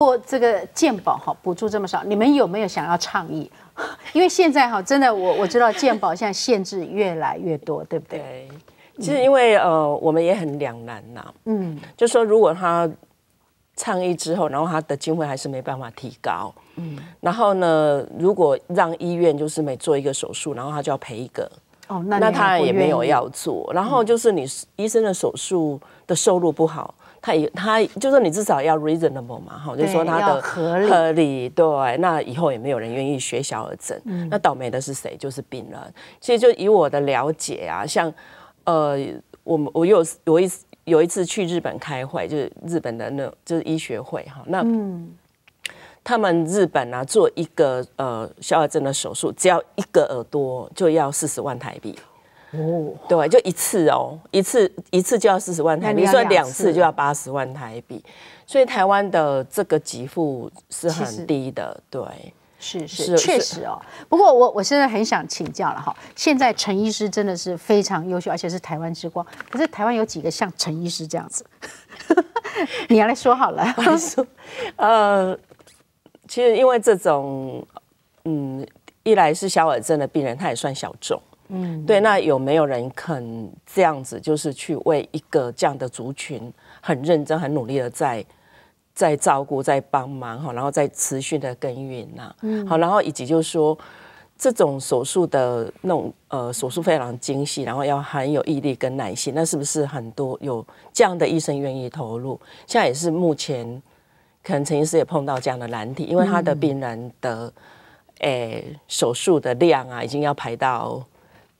过这个健保哈，补助这么少，你们有没有想要倡议？因为现在哈，真的我我知道健保现在限制越来越多，对不对？其实因为呃，我们也很两难呐。嗯，就说如果他倡议之后，然后他的经费还是没办法提高。嗯，然后呢，如果让医院就是每做一个手术，然后他就要赔一个。哦，那那他也没有要做。然后就是你医生的手术的收入不好。他也，他就是你至少要 reasonable 嘛，哈，就说他的合理，对，那以后也没有人愿意学小耳枕，那倒霉的是谁？就是病人。所以就以我的了解啊，像呃，我们我有有一次有一次去日本开会，就是日本的那就是医学会哈，那嗯，他们日本啊做一个呃小耳症的手术，只要一个耳朵就要四十万台币。哦，对，就一次哦，一次一次就要四十万台币，算两次就要八十万台币，所以台湾的这个给付是很低的，对，是是确实哦。不过我我现在很想请教了哈，现在陈医师真的是非常优秀，而且是台湾之光。可是台湾有几个像陈医师这样子？你要来说好了，说，呃，其实因为这种，嗯，一来是小耳症的病人，他也算小众。嗯，对，那有没有人肯这样子，就是去为一个这样的族群很认真、很努力的在在照顾、在帮忙哈，然后在持续的耕耘嗯，好，然后以及就是说，这种手术的那种呃，手术非常精细，然后要很有毅力跟耐心，那是不是很多有这样的医生愿意投入？现在也是目前可能陈医师也碰到这样的难题，因为他的病人的诶手术的量啊，已经要排到。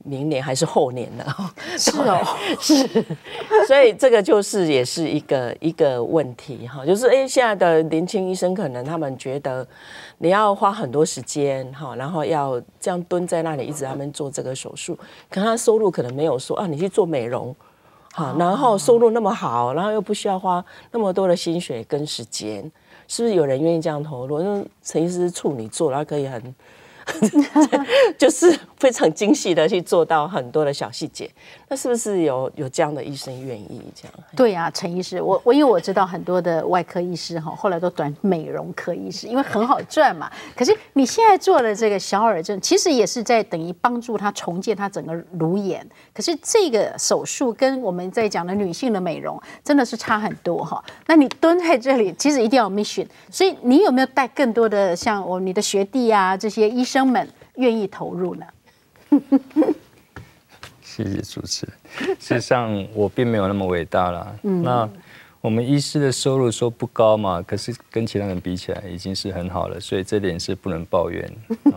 明年还是后年了，是哦，是，所以这个就是也是一个一个问题哈，就是哎，现在的年轻医生可能他们觉得你要花很多时间哈，然后要这样蹲在那里一直他们做这个手术，可他收入可能没有说啊，你去做美容哈，然后收入那么好，然后又不需要花那么多的心血跟时间，是不是有人愿意这样投入？因为陈医师处女座，他可以很。就是非常精细的去做到很多的小细节，那是不是有有这样的医生愿意这样？对啊，陈医师，我我因为我知道很多的外科医师哈，后来都转美容科医师，因为很好赚嘛。可是你现在做的这个小耳症，其实也是在等于帮助他重建他整个颅眼。可是这个手术跟我们在讲的女性的美容真的是差很多哈。那你蹲在这里，其实一定要 mission。所以你有没有带更多的像我你的学弟啊这些医生？们愿意投入呢？谢谢主持。事实上，我并没有那么伟大了。那我们医师的收入说不高嘛，可是跟其他人比起来已经是很好了，所以这点是不能抱怨。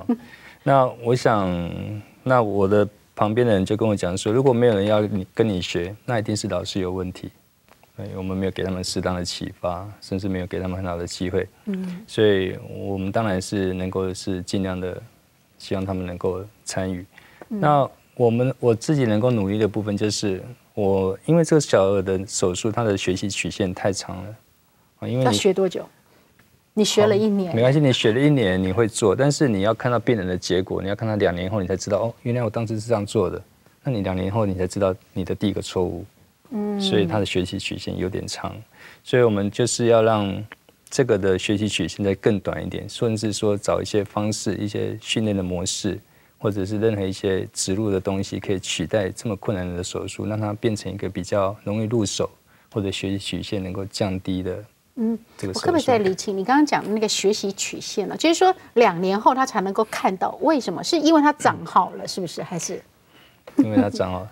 那我想，那我的旁边的人就跟我讲说，如果没有人要你跟你学，那一定是老师有问题。我们没有给他们适当的启发，甚至没有给他们很好的机会。嗯，所以我们当然是能够是尽量的。希望他们能够参与。那我们我自己能够努力的部分，就是我因为这个小儿的手术，他的学习曲线太长了。啊，因为他学多久？你学了一年。没关系，你学了一年，你会做。但是你要看到病人的结果，你要看到两年后，你才知道哦，原来我当时是这样做的。那你两年后，你才知道你的第一个错误。嗯。所以他的学习曲线有点长。所以我们就是要让。这个的学习曲线现在更短一点，甚至说找一些方式、一些训练的模式，或者是任何一些植入的东西，可以取代这么困难的手术，让它变成一个比较容易入手，或者学习曲线能够降低的。嗯，这个我特别在理清？你刚刚讲的那个学习曲线啊？就是说两年后他才能够看到，为什么？是因为他长好了，是不是？还是 因为他长好了？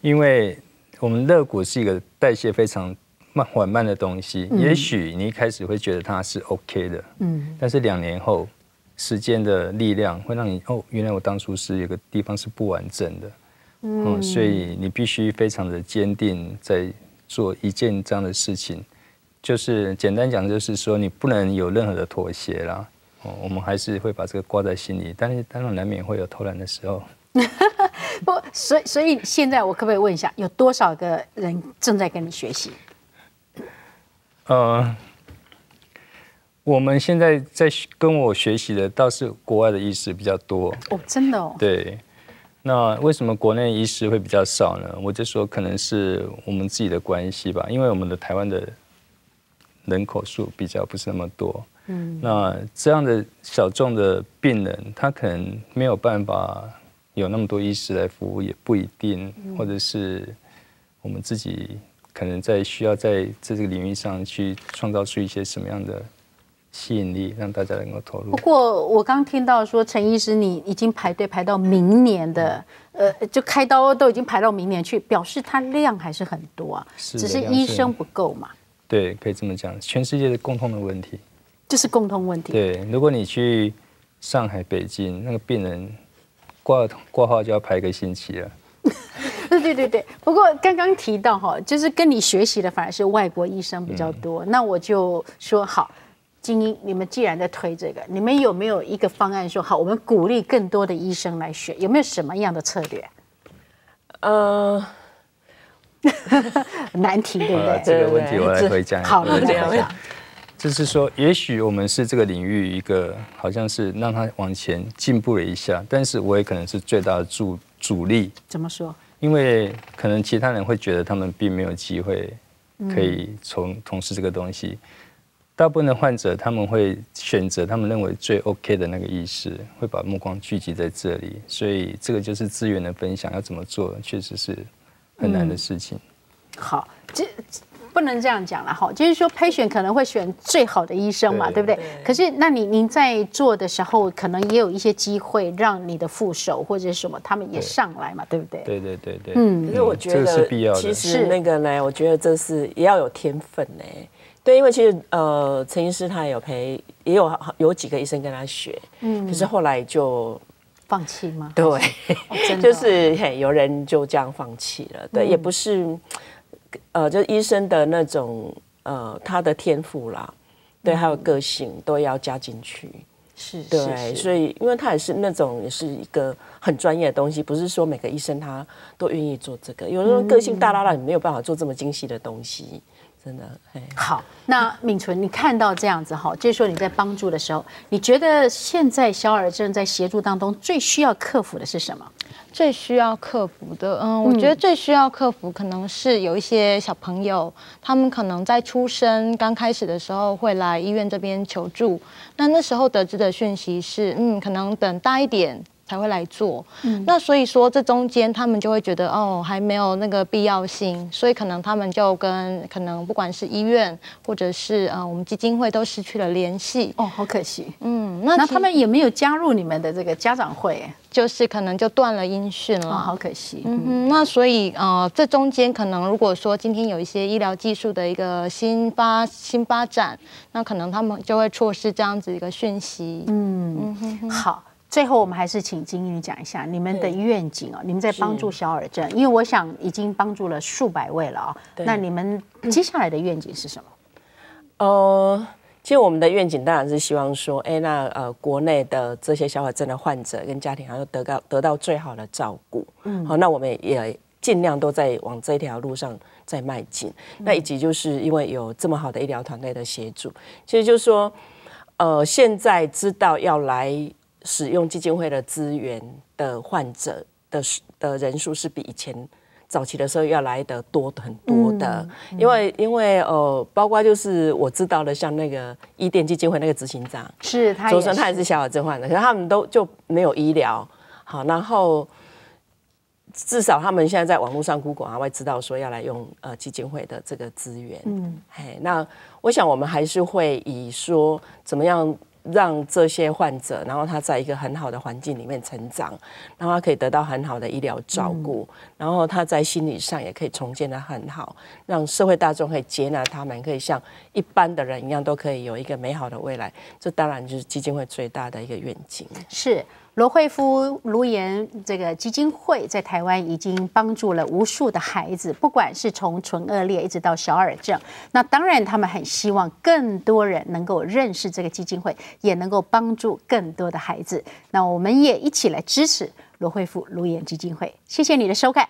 因为我们肋骨是一个代谢非常。慢缓慢的东西，也许你一开始会觉得它是 OK 的，嗯，但是两年后，时间的力量会让你哦，原来我当初是有个地方是不完整的，嗯，所以你必须非常的坚定，在做一件这样的事情，就是简单讲，就是说你不能有任何的妥协啦。哦，我们还是会把这个挂在心里，但是当然难免会有偷懒的时候。不，所以所以现在我可不可以问一下，有多少个人正在跟你学习？呃，我们现在在跟我学习的倒是国外的医师比较多哦，真的哦。对，那为什么国内医师会比较少呢？我就说可能是我们自己的关系吧，因为我们的台湾的人口数比较不是那么多。嗯，那这样的小众的病人，他可能没有办法有那么多医师来服务，也不一定，或者是我们自己。可能在需要在这个领域上去创造出一些什么样的吸引力，让大家能够投入。不过，我刚听到说，陈医师你已经排队排到明年的，呃，就开刀都已经排到明年去，表示它量还是很多啊，只是医生不够嘛。对，可以这么讲，全世界的共通的问题。就是共通问题。对，如果你去上海、北京，那个病人挂挂号就要排一个星期了。对对对，不过刚刚提到哈，就是跟你学习的反而是外国医生比较多。那我就说好，精英，你们既然在推这个，你们有没有一个方案说好？我们鼓励更多的医生来学，有没有什么样的策略？呃，难题对不对？这个问题我来回讲一下。好了，这样讲，就是说，也许我们是这个领域一个，好像是让他往前进步了一下，但是我也可能是最大的助阻力。怎么说？因为可能其他人会觉得他们并没有机会，可以从从事这个东西。大部分的患者他们会选择他们认为最 OK 的那个医师，会把目光聚集在这里，所以这个就是资源的分享。要怎么做，确实是很难的事情。好，这。不能这样讲了哈，就是说 n 选可能会选最好的医生嘛，对不对？可是那你您在做的时候，可能也有一些机会让你的副手或者什么他们也上来嘛，对不对？对对对对，嗯，可是我觉得，其实那个呢，我觉得这是也要有天分呢。对，因为其实呃，陈医师他有陪，也有有几个医生跟他学，嗯，可是后来就放弃吗？对，就是有人就这样放弃了，对，也不是。呃，就医生的那种呃，他的天赋啦，对，还有个性都要加进去。是，对，所以因为他也是那种也是一个很专业的东西，不是说每个医生他都愿意做这个。有的候个性大啦，你没有办法做这么精细的东西。真的，好。那敏纯，你看到这样子哈，就是说你在帮助的时候，你觉得现在小耳症在协助当中最需要克服的是什么？最需要克服的，嗯，我觉得最需要克服可能是有一些小朋友，他们可能在出生刚开始的时候会来医院这边求助，那那时候得知的讯息是，嗯，可能等大一点。才会来做，那所以说这中间他们就会觉得哦还没有那个必要性，所以可能他们就跟可能不管是医院或者是呃我们基金会都失去了联系哦，好可惜，嗯，那他们也没有加入你们的这个家长会，就是可能就断了音讯了，好可惜，嗯，那所以呃这中间可能如果说今天有一些医疗技术的一个新发新发展，那可能他们就会错失这样子一个讯息，嗯，好。最后，我们还是请金玉讲一下你们的愿景哦。你们在帮助小耳症，因为我想已经帮助了数百位了啊。那你们接下来的愿景是什么？呃，其实我们的愿景当然是希望说，哎，那呃，国内的这些小耳症的患者跟家庭，要得到得到最好的照顾。嗯，好，那我们也尽量都在往这条路上在迈进。那以及就是因为有这么好的医疗团队的协助，其实就是说，呃，现在知道要来。使用基金会的资源的患者的的人数是比以前早期的时候要来的多很多的，因为因为呃，包括就是我知道的，像那个医电基金会那个执行长，是他，本他也是小耳症患者，可是他们都就没有医疗好，然后至少他们现在在网络上、Google 啊外知道说要来用呃基金会的这个资源，嗯，嘿，那我想我们还是会以说怎么样。让这些患者，然后他在一个很好的环境里面成长，然后他可以得到很好的医疗照顾，然后他在心理上也可以重建的很好，让社会大众可以接纳他们，可以像一般的人一样，都可以有一个美好的未来。这当然就是基金会最大的一个愿景。是。罗惠夫卢言这个基金会，在台湾已经帮助了无数的孩子，不管是从唇腭裂一直到小耳症。那当然，他们很希望更多人能够认识这个基金会，也能够帮助更多的孩子。那我们也一起来支持罗惠夫卢言基金会。谢谢你的收看。